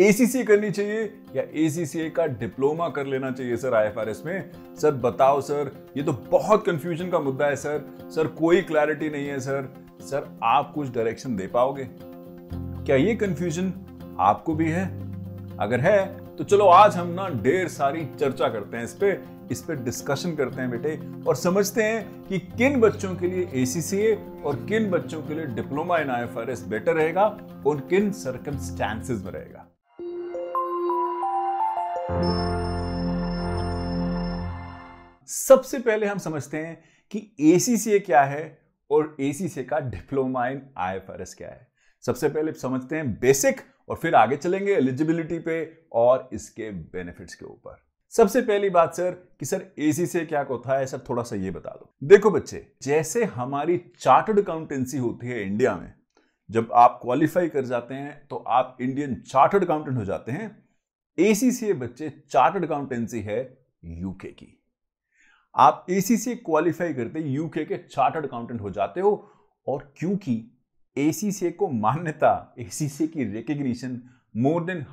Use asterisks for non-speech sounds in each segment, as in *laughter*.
ACC करनी चाहिए या एसीसीए का डिप्लोमा कर लेना चाहिए सर आईएफआरएस में सर बताओ सर ये तो बहुत कंफ्यूजन का मुद्दा है सर सर कोई क्लैरिटी नहीं है सर सर आप कुछ डायरेक्शन दे पाओगे क्या ये कंफ्यूजन आपको भी है अगर है तो चलो आज हम ना ढेर सारी चर्चा करते हैं इस पे इस पे डिस्कशन करते हैं बेटे और समझते हैं कि किन बच्चों के लिए एसीसीए और किन बच्चों के लिए डिप्लोमा इन आईएफआरएस बेटर रहेगा और किन सर्कमस्टांसिस में रहेगा सबसे पहले हम समझते हैं कि एसीसीए क्या है और एसीसीए का डिप्लोमा इन आई क्या है सबसे पहले समझते हैं बेसिक और फिर आगे चलेंगे एलिजिबिलिटी पे और इसके बेनिफिट्स के ऊपर सबसे पहली बात सर कि सर एसी से क्या होता है सर थोड़ा सा ये बता दो देखो बच्चे जैसे हमारी चार्टर्ड अकाउंटेंसी होती है इंडिया में जब आप क्वालिफाई कर जाते हैं तो आप इंडियन चार्टर्ड अकाउंटेंट हो जाते हैं एसीसीए बच्चे चार्टर्ड अकाउंटेंसी है यूके की आप एसीसीए क्वालिफाई करते यूके के चार्टर्ड अकाउंटेंट हो जाते हो और क्योंकि एसीसीए को मान्यता एसीसीए की रिकग्निशन मोर देन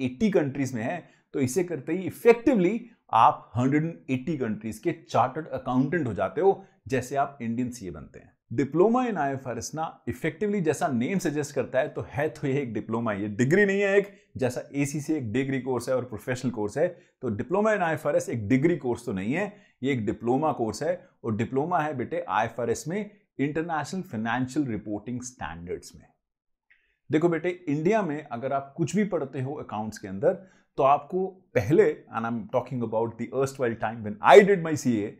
180 कंट्रीज में है तो इसे करते ही इफेक्टिवली आप 180 कंट्रीज के चार्टर्ड अकाउंटेंट हो जाते हो जैसे आप इंडियन सीए बनते हैं diploma in I F R ना इफेक्टिवली जैसा नेम सजेस्ट करता है तो है तो ये एक डिप्लोमा ये डिग्री नहीं है एक जैसा ए सी सी एक डिग्री कोर्स है और प्रोफेशनल कोर्स है तो diploma in I F R S एक डिग्री कोर्स तो नहीं है ये एक डिप्लोमा कोर्स है और डिप्लोमा है बेटे आई एफ आर एस में इंटरनेशनल फाइनेंशियल रिपोर्टिंग स्टैंडर्ड्स में देखो बेटे इंडिया में अगर आप कुछ भी पढ़ते हो अकाउंट्स के अंदर तो आपको पहले and I am talking about the erstwhile time when I did my C A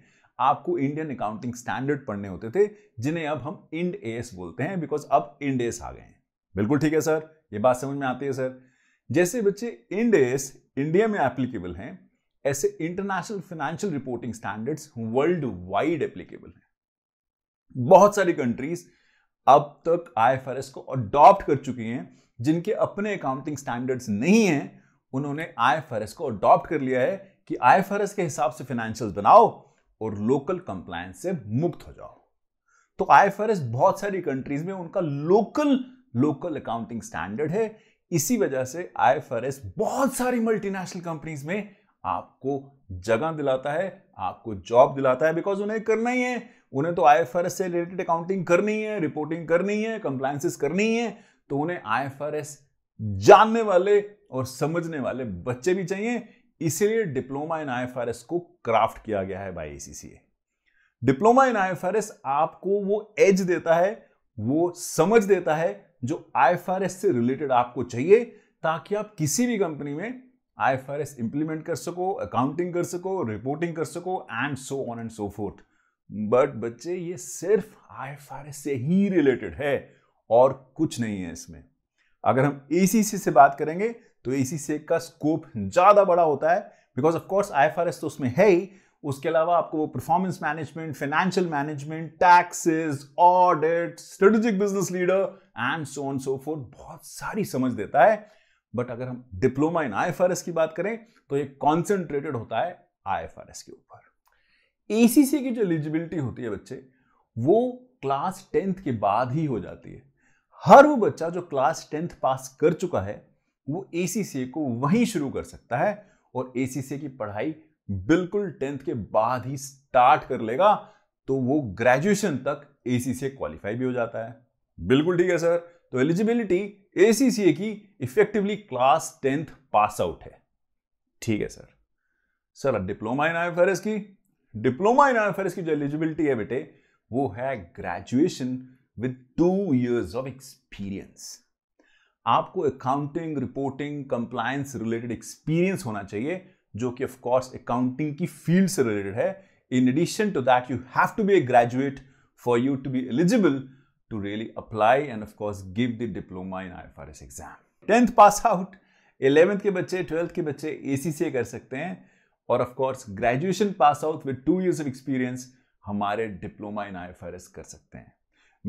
आपको इंडियन अकाउंटिंग स्टैंडर्ड पढ़ने होते थे जिन्हें अब हम इंड एस बोलते हैं बिकॉज अब इंड एस आ गए हैं बिल्कुल ठीक है सर ये बात समझ में आती है सर जैसे बच्चे इंड एस इंडिया में एप्लीकेबल हैं ऐसे international financial reporting standards worldwide applicable हैं बहुत सारी कंट्रीज अब तक आईएफआरएस को अडॉप्ट कर चुकी हैं जिनके अपने अकाउंटिंग स्टैंडर्ड्स नहीं हैं उन्होंने आईएफआरएस को अडॉप्ट कर लिया है कि आईएफआरएस के हिसाब से फाइनेंशियल बनाओ और लोकल कंप्लायंस से मुक्त हो जाओ तो आई बहुत सारी कंट्रीज में उनका लोकल लोकल अकाउंटिंग स्टैंडर्ड है इसी वजह से आई बहुत सारी मल्टीनेशनल कंपनीज में आपको जगह दिलाता है आपको जॉब दिलाता है बिकॉज उन्हें करना ही है उन्हें तो आई से रिलेटेड अकाउंटिंग करनी है रिपोर्टिंग करनी है कंप्लायंसेस करनी है तो उन्हें आई जानने वाले और समझने वाले बच्चे भी चाहिए इसीलिए डिप्लोमा इन आई को क्राफ्ट किया गया है बाई ए डिप्लोमा इन आई आपको वो एज देता है वो समझ देता है जो आई से रिलेटेड आपको चाहिए ताकि आप किसी भी कंपनी में आई इंप्लीमेंट कर सको अकाउंटिंग कर सको रिपोर्टिंग कर सको and so on and so forth but बच्चे ये सिर्फ आई से ही रिलेटेड है और कुछ नहीं है इसमें अगर हम ए से बात करेंगे तो ए सी का स्कोप ज़्यादा बड़ा होता है because of course I F R S तो उसमें है ही उसके अलावा आपको वो performance management financial management taxes audit strategic business leader and so on so forth बहुत सारी समझ देता है बट अगर हम डिप्लोमा इन आई की बात करें तो ये कॉन्सेंट्रेटेड होता है आई के ऊपर एसीसी की जो एलिजिबिलिटी होती है बच्चे वो क्लास टेंथ के बाद ही हो जाती है हर वो बच्चा जो क्लास टेंथ पास कर चुका है वो ए को वहीं शुरू कर सकता है और ए की पढ़ाई बिल्कुल टेंथ के बाद ही स्टार्ट कर लेगा तो वो ग्रेजुएशन तक ए क्वालिफाई भी हो जाता है बिल्कुल ठीक है सर तो एलिजिबिलिटी ए की effectively class tenth pass out है ठीक है sir sir diploma in I की डिप्लोमा इन आई की जो एलिजिबिलिटी है बेटे वो है graduation with two years of experience आपको accounting reporting compliance related experience होना चाहिए जो कि ऑफ कोर्स अकाउंटिंग की फील्ड से रिलेटेड है in addition to that you have to be a graduate for you to be eligible to really apply and of course give the diploma in I exam tenth pass out eleventh के बच्चे twelfth के बच्चे ए सी सी ए कर सकते हैं और of course graduation pass out with two years of experience हमारे diploma in I कर सकते हैं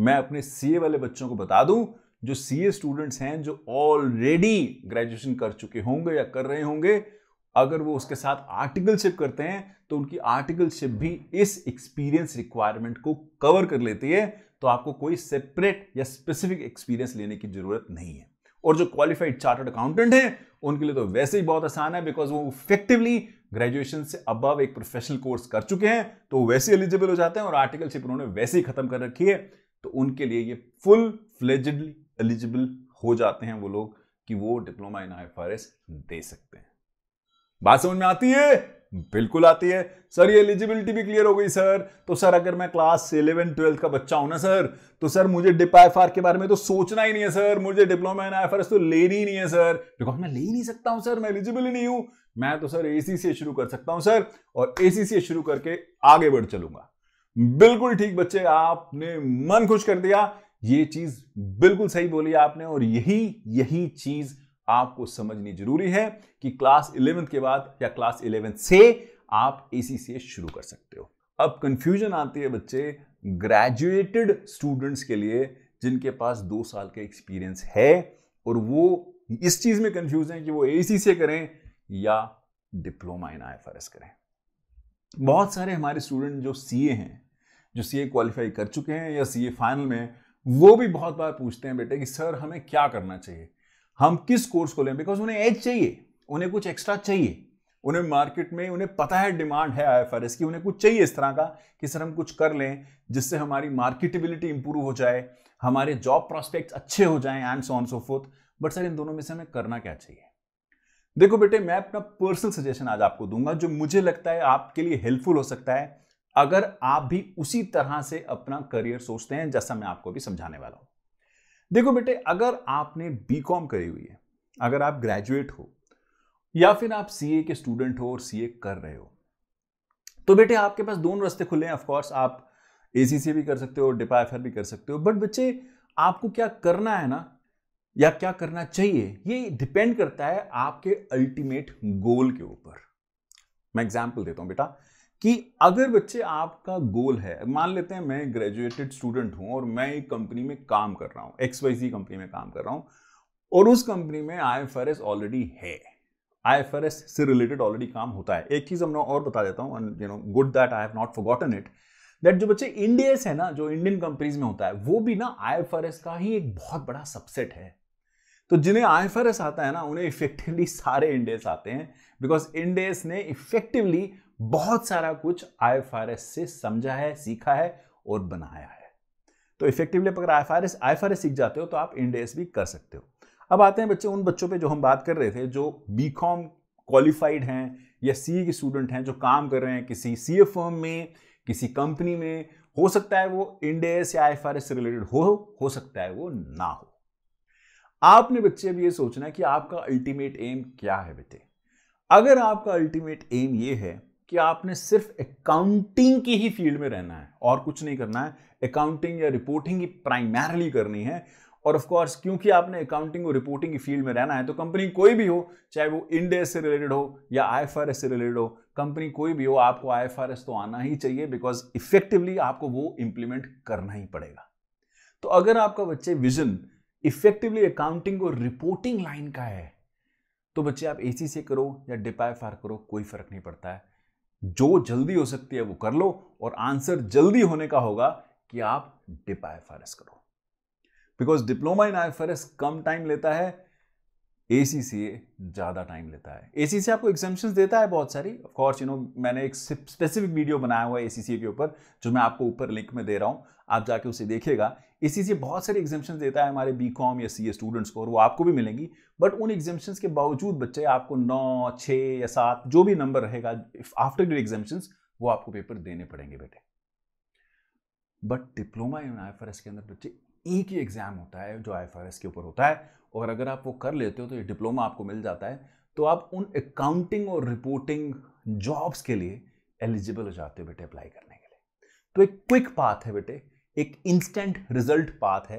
मैं अपने सी ए वाले बच्चों को बता दूं जो सी स्टूडेंट्स हैं जो ऑलरेडी ग्रेजुएशन कर चुके होंगे या कर रहे होंगे अगर वो उसके साथ आर्टिकलशिप करते हैं तो उनकी आर्टिकलशिप भी इस एक्सपीरियंस रिक्वायरमेंट को कवर कर लेती है तो आपको कोई सेपरेट या स्पेसिफिक एक्सपीरियंस लेने की जरूरत नहीं है और जो क्वालिफाइड चार्टर्ड अकाउंटेंट हैं उनके लिए तो वैसे ही बहुत आसान है बिकॉज वो इफेक्टिवली ग्रेजुएशन से अबव एक प्रोफेशनल कोर्स कर चुके हैं तो वैसे एलिजिबल हो जाते हैं और आर्टिकलशिप उन्होंने वैसे ही खत्म कर रखी है तो उनके लिए ये फुल फ्लेजिडली एलिजिबल हो जाते हैं वो लोग कि वो डिप्लोमा इन आई दे सकते हैं बात समझ में आती है बिल्कुल आती है सर ये एलिजिबिलिटी भी क्लियर हो गई सर तो सर अगर मैं क्लास इलेवन ट्वेल्थ का बच्चा हूं ना सर तो सर मुझे डिप आई के बारे में तो सोचना ही नहीं है सर मुझे डिप्लोमा इन आई तो लेनी ही नहीं है सर बिकॉज मैं ले ही नहीं सकता हूं सर मैं एलिजिबल ही नहीं हूं मैं तो सर एसी से शुरू कर सकता हूं सर और एसी से शुरू करके आगे बढ़ चलूंगा बिल्कुल ठीक बच्चे आपने मन खुश कर दिया ये चीज बिल्कुल सही बोली आपने और यही यही चीज आपको समझनी जरूरी है कि क्लास इलेवेंथ के बाद या क्लास इलेवेंथ से आप सी से शुरू कर सकते हो अब कंफ्यूजन आती है बच्चे ग्रेजुएटेड स्टूडेंट्स के लिए जिनके पास दो साल का एक्सपीरियंस है और वो इस चीज में कंफ्यूज हैं कि वो सी से करें या डिप्लोमा इन आई करें बहुत सारे हमारे स्टूडेंट जो सीए हैं जो सीए क्वालिफाई कर चुके हैं या सीए फाइनल में वो भी बहुत बार पूछते हैं बेटे कि सर हमें क्या करना चाहिए हम किस कोर्स को लें बिकॉज उन्हें एज चाहिए उन्हें कुछ एक्स्ट्रा चाहिए उन्हें मार्केट में उन्हें पता है डिमांड है आई एस की उन्हें कुछ चाहिए इस तरह का कि सर हम कुछ कर लें जिससे हमारी मार्केटेबिलिटी इंप्रूव हो जाए हमारे जॉब प्रॉस्पेक्ट अच्छे हो जाए and so on so forth but sir इन दोनों में से हमें करना क्या चाहिए देखो बेटे मैं अपना पर्सनल सजेशन आज आपको दूंगा जो मुझे लगता है आपके लिए हेल्पफुल हो सकता है अगर आप भी उसी तरह से अपना करियर सोचते हैं जैसा मैं आपको भी समझाने वाला हूं देखो बेटे अगर आपने बी कॉम करी हुई है अगर आप ग्रेजुएट हो या फिर आप सीए के स्टूडेंट हो और सीए कर रहे हो तो बेटे आपके पास दोनों रास्ते खुले हैं ऑफकोर्स आप ए भी कर सकते हो डिपा एफ भी कर सकते हो बट बच्चे आपको क्या करना है ना या क्या करना चाहिए ये डिपेंड करता है आपके अल्टीमेट गोल के ऊपर मैं एग्जाम्पल देता हूं बेटा कि अगर बच्चे आपका गोल है मान लेते हैं मैं ग्रेजुएटेड स्टूडेंट हूं और मैं एक कंपनी में काम कर रहा हूं एक्स वाई सी कंपनी में काम कर रहा हूं और उस कंपनी में I F R S already है आई एफ आर एस से रिलेटेड ऑलरेडी काम होता है एक चीज़ हम और बता देता हूं you know good that I have not forgotten it that जो बच्चे इंडियस है ना जो इंडियन कंपनीज में होता है वो भी ना आई एफ आर एस का ही एक बहुत बड़ा सबसेट है तो जिन्हें आई एफ आर एस आता है ना उन्हें इफेक्टिवली सारे इंडियस आते हैं बिकॉज इंडियस ने इफेक्टिवली बहुत सारा कुछ आई से समझा है सीखा है और बनाया है तो इफेक्टिवली अगर आई एफ सीख जाते हो तो आप इंडेस भी कर सकते हो अब आते हैं बच्चे उन बच्चों पे जो हम बात कर रहे थे जो बी कॉम क्वालिफाइड हैं या सी के स्टूडेंट हैं जो काम कर रहे हैं किसी सी ए फर्म में किसी कंपनी में हो सकता है वो इंडेस या आई से रिलेटेड हो हो सकता है वो ना हो आपने बच्चे अब ये सोचना है कि आपका अल्टीमेट एम क्या है बेटे अगर आपका अल्टीमेट एम ये है कि आपने सिर्फ अकाउंटिंग की ही फील्ड में रहना है और कुछ नहीं करना है अकाउंटिंग या रिपोर्टिंग ही प्राइमरली करनी है और ऑफ कोर्स क्योंकि आपने अकाउंटिंग और रिपोर्टिंग की फील्ड में रहना है तो कंपनी कोई भी हो चाहे वो इंडिया से रिलेटेड हो या आईएफआरएस से रिलेटेड हो कंपनी कोई भी हो आपको आईएफआरएस तो आना ही चाहिए बिकॉज इफेक्टिवली आपको वो इंप्लीमेंट करना ही पड़ेगा तो अगर आपका बच्चे विजन इफेक्टिवली अकाउंटिंग और रिपोर्टिंग लाइन का है तो बच्चे आप ए से करो या डिपाई करो कोई फर्क नहीं पड़ता है जो जल्दी हो सकती है वो कर लो और आंसर जल्दी होने का होगा कि आप डिप आई करो बिकॉज डिप्लोमा इन आई कम टाइम लेता है ए ज़्यादा टाइम लेता है ए आपको एग्जामेशन देता है बहुत सारी ऑफकोर्स यू नो मैंने एक स्पेसिफिक वीडियो बनाया हुआ है ए के ऊपर जो मैं आपको ऊपर लिंक में दे रहा हूँ आप जाके उसे देखिएगा इसी से बहुत सारे एग्जामेशन देता है हमारे बी कॉम या सी ए स्टूडेंट्स को और वो आपको भी मिलेंगी बट उन एग्जामेशन के बावजूद बच्चे आपको नौ छः या सात जो भी नंबर रहेगा आफ्टर ग्रेड एग्जामेशन वो आपको पेपर देने पड़ेंगे बेटे बट डिप्लोमा इन आई के अंदर बच्चे एक ही एग्जाम होता है जो आई के ऊपर होता है और अगर आप वो कर लेते हो तो ये डिप्लोमा आपको मिल जाता है तो आप उन अकाउंटिंग और रिपोर्टिंग जॉब्स के लिए एलिजिबल हो जाते हो बेटे अप्लाई करने के लिए तो एक क्विक पाथ है बेटे एक इंस्टेंट रिजल्ट पाथ है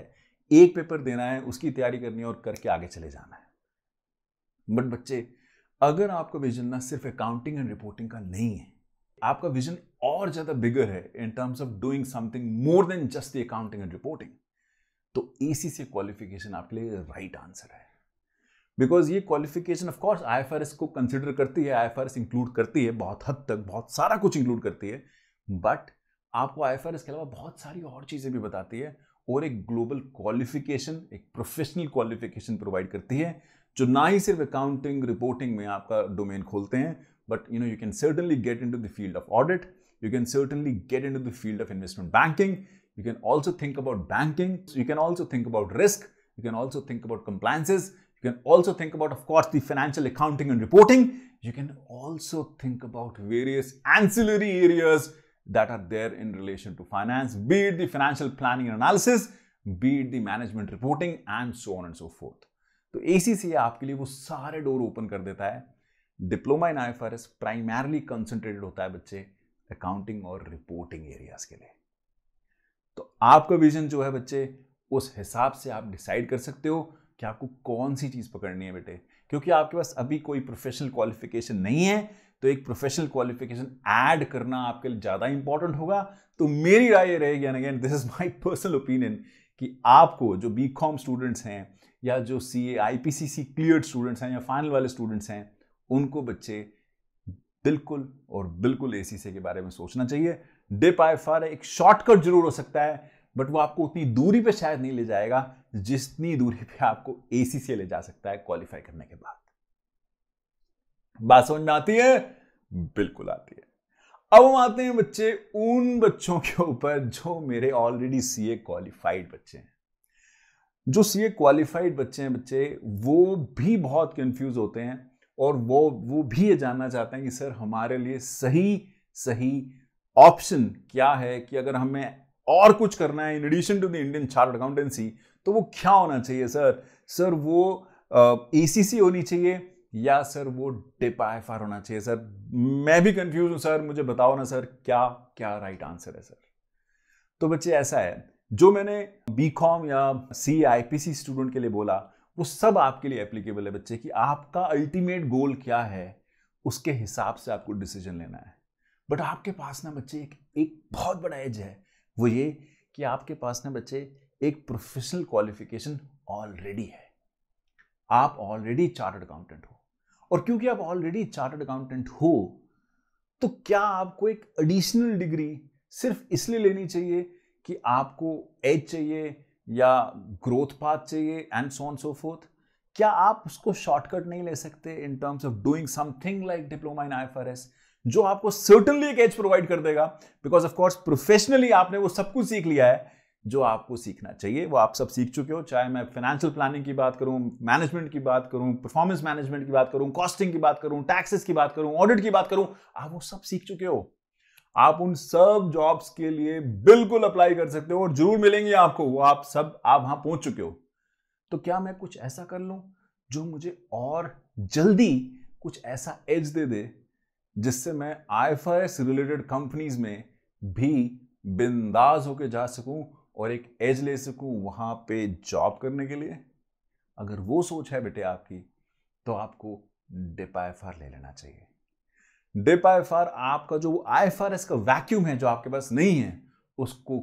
एक पेपर देना है उसकी तैयारी करनी है और करके आगे चले जाना है बट बच्चे अगर आपका विजन ना सिर्फ अकाउंटिंग एंड रिपोर्टिंग का नहीं है आपका विजन और ज्यादा बिगर है in terms of doing something more than just the accounting and reporting तो एसी से क्वालिफिकेशन आपके लिए राइट आंसर है बिकॉज ये qualification of course I F R S को कंसिडर करती है I F R S include करती है बहुत हद तक बहुत सारा कुछ इंक्लूड करती है बट आपको आई एफ आर इसके अलावा बहुत सारी और चीज़ें भी बताती है और एक ग्लोबल क्वालिफिकेशन एक प्रोफेशनल क्वालिफिकेशन प्रोवाइड करती है जो ना ही सिर्फ अकाउंटिंग रिपोर्टिंग में आपका डोमेन खोलते हैं but you know you can certainly get into the field of audit you can certainly get into the field of investment banking you can also think about banking you can also think about risk you can also think about compliances you can also think about of course the financial accounting and reporting you can also think about various ancillary areas that are there in relation to finance, be it the financial planning and analysis, be it the management reporting and so on and so forth. तो ए आपके लिए वो सारे door open कर देता है diploma in I primarily concentrated होता है बच्चे अकाउंटिंग और रिपोर्टिंग एरियाज के लिए तो आपका विजन जो है बच्चे उस हिसाब से आप डिसाइड कर सकते हो कि आपको कौन सी चीज़ पकड़नी है बेटे क्योंकि आपके पास अभी कोई प्रोफेशनल क्वालिफिकेशन नहीं है तो एक प्रोफेशनल क्वालिफिकेशन ऐड करना आपके लिए ज़्यादा इंपॉर्टेंट होगा तो मेरी राय ये रहेगी and again this is my personal opinion कि आपको जो बी कॉम स्टूडेंट्स हैं या जो C A I P C C clear students हैं या फाइनल वाले स्टूडेंट्स हैं उनको बच्चे बिल्कुल और बिल्कुल ए सी से के बारे में सोचना चाहिए डिप आई फार एक शॉर्टकट जरूर हो सकता है बट वो आपको उतनी दूरी पे शायद नहीं ले जाएगा जितनी दूरी पे आपको ए सी से ले जा सकता है क्वालिफाई करने के बाद बात समझ में आती है बिल्कुल आती है अब हम आते हैं बच्चे उन बच्चों के ऊपर जो मेरे ऑलरेडी सीए क्वालिफाइड बच्चे हैं जो सीए क्वालिफाइड बच्चे हैं बच्चे वो भी बहुत कंफ्यूज होते हैं और वो वो भी ये जानना चाहते हैं कि सर हमारे लिए सही सही ऑप्शन क्या है कि अगर हमें और कुछ करना है in addition to the Indian chart accountancy तो वो क्या होना चाहिए सर सर वो ए uh, होनी चाहिए या सर वो डिप आई होना चाहिए सर मैं भी कंफ्यूज हूं सर मुझे बताओ ना सर क्या क्या राइट आंसर है सर तो बच्चे ऐसा है जो मैंने बी कॉम या सी आई पी सी स्टूडेंट के लिए बोला वो सब आपके लिए एप्लीकेबल है बच्चे कि आपका अल्टीमेट गोल क्या है उसके हिसाब से आपको डिसीजन लेना है बट आपके पास ना बच्चे एक एक बहुत बड़ा एज है वो ये कि आपके पास ना बच्चे एक प्रोफेशनल क्वालिफिकेशन ऑलरेडी है आप ऑलरेडी चार्टर्ड अकाउंटेंट हो और क्योंकि आप ऑलरेडी चार्टर्ड अकाउंटेंट हो तो क्या आपको एक एडिशनल डिग्री सिर्फ इसलिए लेनी चाहिए कि आपको एज चाहिए या ग्रोथ पाथ चाहिए and so on so forth क्या आप उसको शॉर्टकट नहीं ले सकते in terms of doing something like diploma in I जो आपको सर्टनली एक एज प्रोवाइड कर देगा बिकॉज ऑफ कोर्स प्रोफेशनली आपने वो सब कुछ सीख लिया है जो आपको सीखना चाहिए वो आप सब सीख चुके हो चाहे मैं फाइनेंशियल प्लानिंग की बात करूं मैनेजमेंट की बात करूं परफॉर्मेंस मैनेजमेंट की बात करूं कॉस्टिंग की बात करूं टैक्सेस की बात करूं ऑडिट की बात करूं आप वो सब सीख चुके हो आप उन सब जॉब्स के लिए बिल्कुल अप्लाई कर सकते हो और जरूर मिलेंगी आपको वो आप सब आप वहां पहुंच चुके हो तो क्या मैं कुछ ऐसा कर लूं जो मुझे और जल्दी कुछ ऐसा एज दे दे जिससे मैं आई रिलेटेड कंपनीज में भी बिंदाज होकर जा सकूं और एक एज ले सकूं वहां पे जॉब करने के लिए अगर वो सोच है बेटे आपकी तो आपको डेपाएफआर ले लेना चाहिए डेपाएफआर आपका जो आईएफआरएस का वैक्यूम है जो आपके पास नहीं है उसको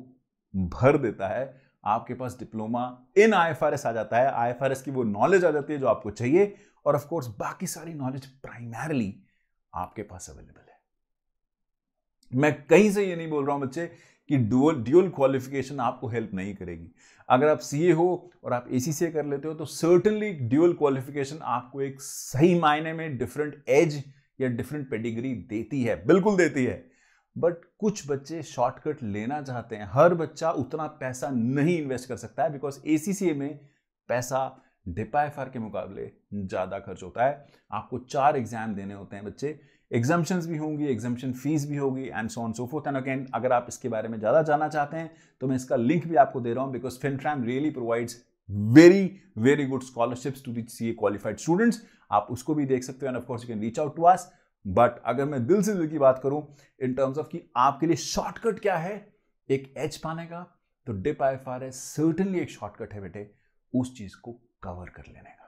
भर देता है आपके पास डिप्लोमा इन एस आ जाता है एस की वो नॉलेज आ जाती है जो आपको चाहिए और ऑफ कोर्स बाकी सारी नॉलेज प्राइमरली आपके पास अवेलेबल है मैं कहीं से ये नहीं बोल रहा हूं बच्चे कि डुअल ड्यूअल क्वालिफिकेशन आपको हेल्प नहीं करेगी अगर आप सीए हो और आप एसीसीए कर लेते हो तो सर्टनली ड्यूअल क्वालिफिकेशन आपको एक सही मायने में डिफरेंट एज या डिफरेंट पेडिग्री देती है बिल्कुल देती है बट कुछ बच्चे शॉर्टकट लेना चाहते हैं हर बच्चा उतना पैसा नहीं इन्वेस्ट कर सकता है बिकॉज ए में पैसा डिपाइफर के मुकाबले ज़्यादा खर्च होता है आपको चार एग्जाम देने होते हैं बच्चे एग्जाम्पन्स भी होंगी एग्जाम्शन फीस भी होगी and so on so forth and again अगर आप इसके बारे में ज़्यादा जानना चाहते हैं तो मैं इसका लिंक भी आपको दे रहा हूँ because Fintram really provides very very good scholarships to the C A qualified students आप उसको भी देख सकते हो and of course you can reach out to us but अगर मैं दिल से दिल की बात करूं इन टर्म्स ऑफ कि आपके लिए शॉर्टकट क्या है एक एच पाने का तो dip I F R certainly एक शॉर्टकट है बेटे उस चीज को कवर कर लेने का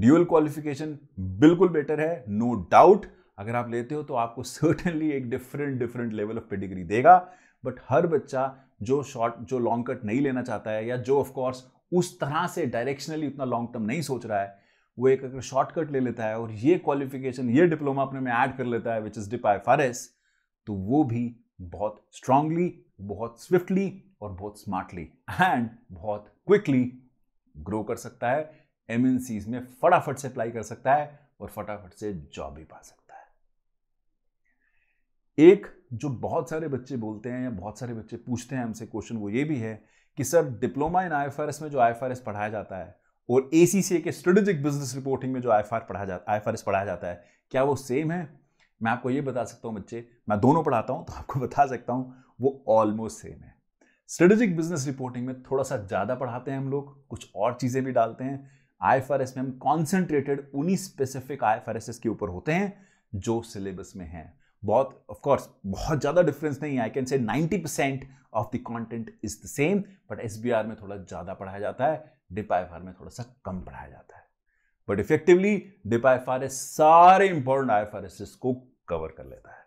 ड्यूअल क्वालिफिकेशन बिल्कुल बेटर है नो no डाउट अगर आप लेते हो तो आपको सर्टेनली एक different different level of pedigree देगा बट हर बच्चा जो शॉर्ट जो लॉन्ग कट नहीं लेना चाहता है या जो ऑफकोर्स उस तरह से डायरेक्शनली उतना लॉन्ग टर्म नहीं सोच रहा है वो एक अगर शॉर्टकट ले लेता है और ये क्वालिफिकेशन ये डिप्लोमा अपने में ऐड कर लेता है which is dip I S तो वो भी बहुत स्ट्रांगली बहुत स्विफ्टली और बहुत स्मार्टली एंड बहुत क्विकली ग्रो कर सकता है एम में फटाफट से अप्लाई कर सकता है और फटाफट से जॉब भी पा सकता है एक जो बहुत सारे बच्चे बोलते हैं या बहुत सारे बच्चे पूछते हैं हमसे क्वेश्चन वो ये भी है कि सर डिप्लोमा इन आई में जो आई पढ़ाया जाता है और ए के स्ट्रेटेजिक बिजनेस रिपोर्टिंग में जो आई पढ़ाया जाता आई पढ़ाया जाता है क्या वो सेम है मैं आपको ये बता सकता हूँ बच्चे मैं दोनों पढ़ाता हूँ तो आपको बता सकता हूँ वो ऑलमोस्ट सेम है स्ट्रेटेजिक बिजनेस रिपोर्टिंग में थोड़ा सा ज़्यादा पढ़ाते हैं हम लोग कुछ और चीज़ें भी डालते हैं आई में हम कॉन्सेंट्रेटेड उन्हीं स्पेसिफिक आई के ऊपर होते हैं जो सिलेबस में हैं बहुत ऑफ कोर्स बहुत ज़्यादा डिफरेंस नहीं है आई can say 90 percent of the content is the same but S में थोड़ा ज़्यादा पढ़ाया जाता है डिप में थोड़ा सा कम पढ़ाया जाता है बट इफेक्टिवली डिप सारे इंपॉर्टेंट आई को कवर कर लेता है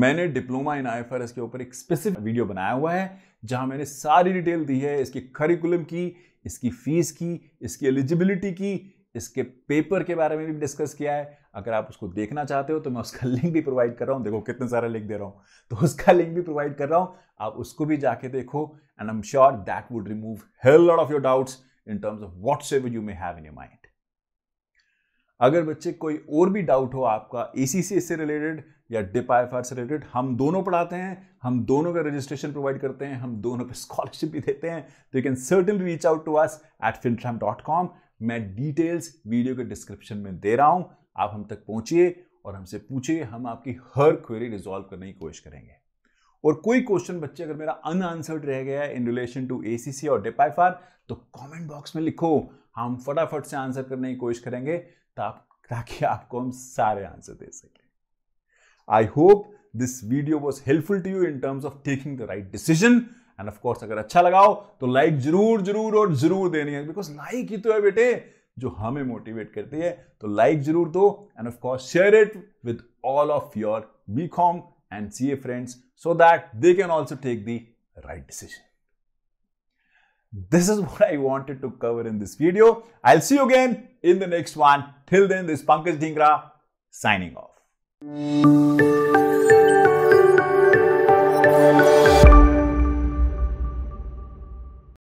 मैंने डिप्लोमा इन आई के ऊपर एक स्पेसिफिक वीडियो बनाया हुआ है जहां मैंने सारी डिटेल दी है इसके करिकुलम की इसकी फ़ीस की इसकी एलिजिबिलिटी की इसके पेपर के बारे में भी डिस्कस किया है अगर आप उसको देखना चाहते हो तो मैं उसका लिंक *laughs* भी प्रोवाइड कर रहा हूँ देखो कितने सारे लिंक दे रहा हूँ तो उसका लिंक भी प्रोवाइड कर रहा हूँ आप उसको भी जाके देखो and I am sure that would remove hell lot of your doubts in terms of whatsoever you may have in your mind अगर बच्चे कोई और भी डाउट हो आपका ए से रिलेटेड या डिप आई से रिलेटेड हम दोनों पढ़ाते हैं हम दोनों का रजिस्ट्रेशन प्रोवाइड करते हैं हम दोनों पर स्कॉलरशिप भी देते हैं तो you can certainly reach out to us at Fintram dot com मैं डिटेल्स वीडियो के डिस्क्रिप्शन में दे रहा हूँ आप हम तक पहुँचिए और हमसे पूछिए हम आपकी हर क्वेरी रिजॉल्व करने की कोशिश करेंगे और कोई क्वेश्चन बच्चे अगर मेरा अनआंसर्ड रह गया है इन रिलेशन टू ए और डिप आई तो कॉमेंट बॉक्स में लिखो हम फटाफट से आंसर करने की कोशिश करेंगे ताकि आपको हम सारे आंसर दे सके I hope this video was helpful to you in terms of taking the right decision and of course अगर अच्छा लगाओ तो लाइक जरूर जरूर और जरूर देनी है बिकॉज लाइक ही तो है बेटे जो हमें मोटिवेट करती है तो लाइक जरूर दो and of course share it with all of your B com and C A friends so that they can also take the right decision this is what I wanted to cover in this video. I'll see you again in the next one. Till then, this Pankaj Dhingra signing off.